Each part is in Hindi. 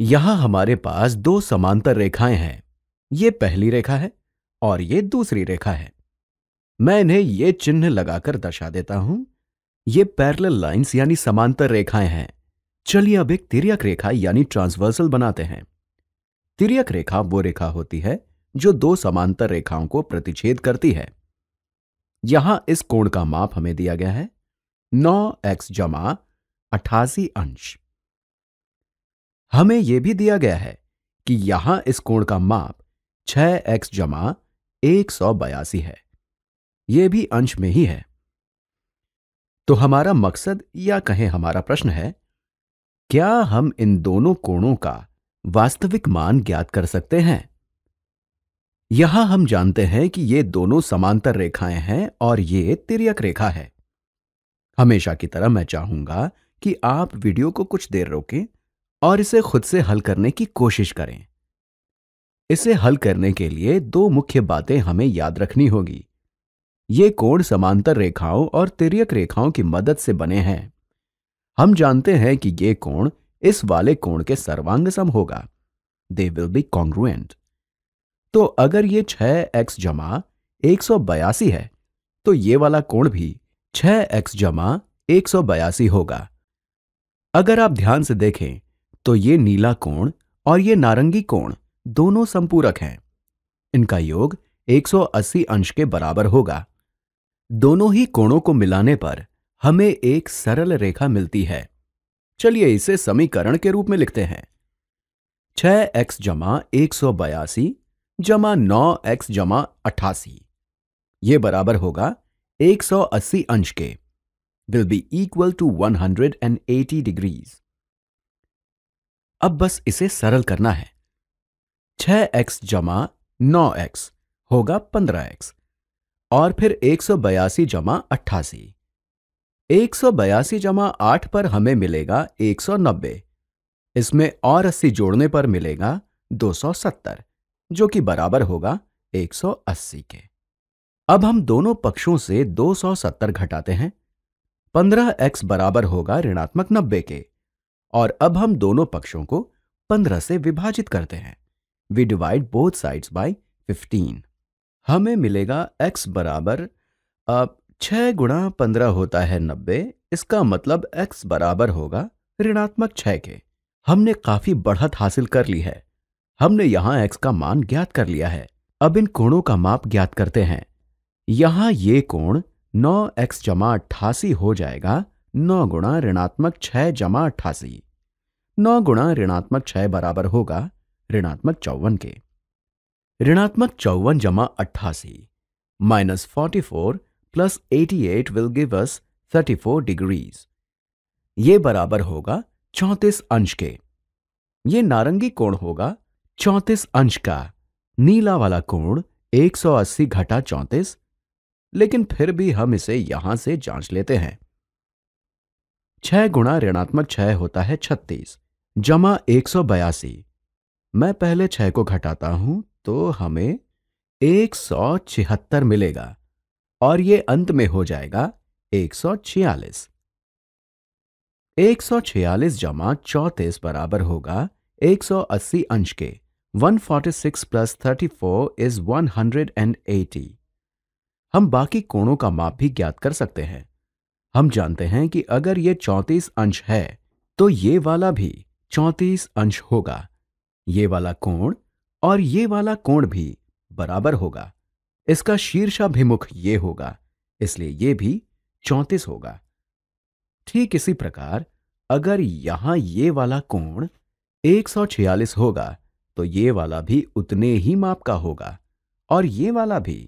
यहां हमारे पास दो समांतर रेखाएं हैं ये पहली रेखा है और ये दूसरी रेखा है मैं इन्हें ये चिन्ह लगाकर दर्शा देता हूं ये पैरल लाइंस यानी समांतर रेखाएं हैं चलिए अब एक तिरक रेखा यानी ट्रांसवर्सल बनाते हैं तिरक रेखा वो रेखा होती है जो दो समांतर रेखाओं को प्रतिच्छेद करती है यहां इस कोण का माप हमें दिया गया है नौ एक्स जमा अठासी अंश हमें यह भी दिया गया है कि यहां इस कोण का माप छह एक्स जमा एक सौ बयासी है यह भी अंश में ही है तो हमारा मकसद या कहें हमारा प्रश्न है क्या हम इन दोनों कोणों का वास्तविक मान ज्ञात कर सकते हैं यहां हम जानते हैं कि ये दोनों समांतर रेखाएं हैं और ये तिरक रेखा है हमेशा की तरह मैं चाहूंगा कि आप वीडियो को कुछ देर रोकें और इसे खुद से हल करने की कोशिश करें इसे हल करने के लिए दो मुख्य बातें हमें याद रखनी होगी ये कोण समांतर रेखाओं और तिरक रेखाओं की मदद से बने हैं हम जानते हैं कि ये कोण इस वाले कोण के सर्वांग सम होगा दे विल बी कॉन्ग्रुएंट तो अगर ये छह एक्स जमा एक सौ बयासी है तो ये वाला कोण भी छह एक्स जमा एक सौ बयासी होगा अगर आप ध्यान से देखें तो ये नीला कोण और ये नारंगी कोण दोनों संपूरक हैं इनका योग 180 अंश के बराबर होगा दोनों ही कोणों को मिलाने पर हमें एक सरल रेखा मिलती है चलिए इसे समीकरण के रूप में लिखते हैं छह एक्स जमा एक सौ बयासी जमा नौ एक्स जमा अठासी ये बराबर होगा 180 अंश के will be equal to 180 degrees अब बस इसे सरल करना है छह एक्स जमा नौ एक्स होगा पंद्रह एक्स और फिर एक सौ बयासी जमा अट्ठासी एक सौ बयासी जमा आठ पर हमें मिलेगा एक सौ नब्बे इसमें और अस्सी जोड़ने पर मिलेगा दो सौ सत्तर जो कि बराबर होगा एक सौ अस्सी के अब हम दोनों पक्षों से दो सौ सत्तर घटाते हैं पंद्रह एक्स बराबर होगा ऋणात्मक नब्बे के और अब हम दोनों पक्षों को पंद्रह से विभाजित करते हैं we divide both sides by fifteen हमें मिलेगा एक्स बराबर अब छह गुणा पंद्रह होता है नब्बे इसका मतलब x बराबर होगा ऋणात्मक छह के हमने काफी बढ़त हासिल कर ली है हमने यहां एक्स का मान ज्ञात कर लिया है अब इन कोणों का माप ज्ञात करते हैं यहां ये कोण नौ एक्स जमा अट्ठासी हो जाएगा नौ गुणा ऋणात्मक छह जमा अट्ठासी नौ गुणा ऋणात्मक छह बराबर होगा ऋणात्मक चौवन के ऋणात्मक चौवन जमा अट्ठासी minus forty four plus eighty eight will give us thirty four degrees ये बराबर होगा चौंतीस अंश के ये नारंगी कोण होगा चौंतीस अंश का नीला वाला कोण 180 घटा चौंतीस लेकिन फिर भी हम इसे यहां से जांच लेते हैं छह गुणा ऋणात्मक छह होता है छत्तीस जमा एक सौ बयासी मैं पहले छह को घटाता हूं तो हमें एक सौ छिहत्तर मिलेगा और ये अंत में हो जाएगा एक सौ छियालीस एक सौ छियालीस जमा चौतीस बराबर होगा एक सौ अस्सी अंश के one forty six plus thirty four is one hundred and eighty हम बाकी कोणों का माप भी ज्ञात कर सकते हैं हम जानते हैं कि अगर ये चौंतीस अंश है तो ये वाला भी चौंतीस अंश होगा ये वाला कोण और ये वाला कोण भी बराबर होगा इसका शीर्षाभिमुख ये होगा इसलिए ये भी चौंतीस होगा ठीक इसी प्रकार अगर यहां ये वाला कोण 146 होगा तो ये वाला भी उतने ही माप का होगा और ये वाला भी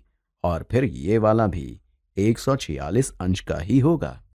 और फिर ये वाला भी 146 अंश का ही होगा